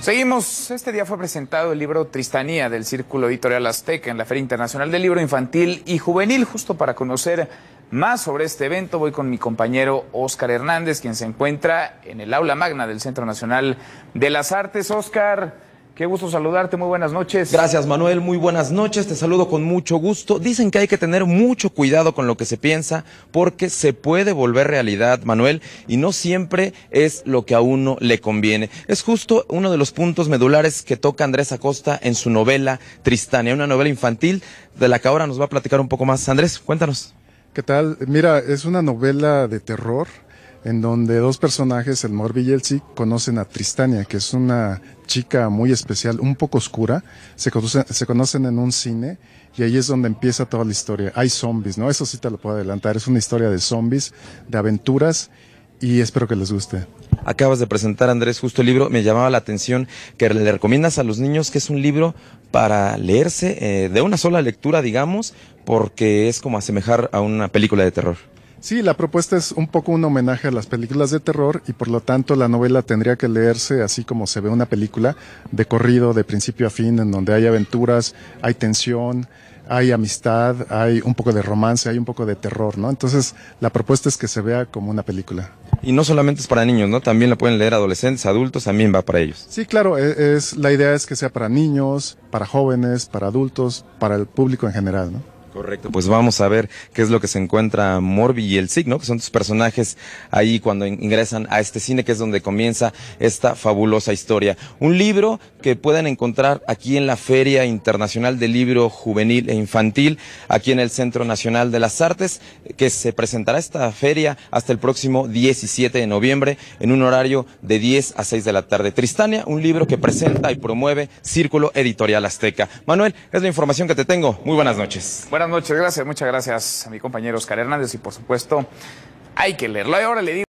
Seguimos. Este día fue presentado el libro Tristanía del Círculo Editorial Azteca en la Feria Internacional del Libro Infantil y Juvenil. Justo para conocer más sobre este evento, voy con mi compañero Óscar Hernández, quien se encuentra en el aula magna del Centro Nacional de las Artes. Óscar, Qué gusto saludarte, muy buenas noches. Gracias Manuel, muy buenas noches, te saludo con mucho gusto. Dicen que hay que tener mucho cuidado con lo que se piensa porque se puede volver realidad, Manuel, y no siempre es lo que a uno le conviene. Es justo uno de los puntos medulares que toca Andrés Acosta en su novela Tristania, una novela infantil de la que ahora nos va a platicar un poco más. Andrés, cuéntanos. ¿Qué tal? Mira, es una novela de terror en donde dos personajes, el Morbi y el si conocen a Tristania, que es una chica muy especial, un poco oscura. Se conocen, en un cine y ahí es donde empieza toda la historia. Hay zombies, ¿no? Eso sí te lo puedo adelantar. Es una historia de zombies, de aventuras y espero que les guste. Acabas de presentar, Andrés, justo el libro. Me llamaba la atención que le recomiendas a los niños que es un libro para leerse eh, de una sola lectura, digamos, porque es como asemejar a una película de terror. Sí, la propuesta es un poco un homenaje a las películas de terror y por lo tanto la novela tendría que leerse así como se ve una película, de corrido, de principio a fin, en donde hay aventuras, hay tensión, hay amistad, hay un poco de romance, hay un poco de terror, ¿no? Entonces la propuesta es que se vea como una película. Y no solamente es para niños, ¿no? También la pueden leer adolescentes, adultos, también va para ellos. Sí, claro, es, es la idea es que sea para niños, para jóvenes, para adultos, para el público en general, ¿no? Correcto, pues vamos a ver qué es lo que se encuentra Morbi y el Signo, que son tus personajes ahí cuando ingresan a este cine, que es donde comienza esta fabulosa historia. Un libro que pueden encontrar aquí en la Feria Internacional del Libro Juvenil e Infantil, aquí en el Centro Nacional de las Artes, que se presentará esta feria hasta el próximo 17 de noviembre en un horario de 10 a 6 de la tarde. Tristania, un libro que presenta y promueve Círculo Editorial Azteca. Manuel, es la información que te tengo. Muy buenas noches noches. Gracias, muchas gracias a mi compañero Oscar Hernández y por supuesto hay que leerlo. Ahora le digo.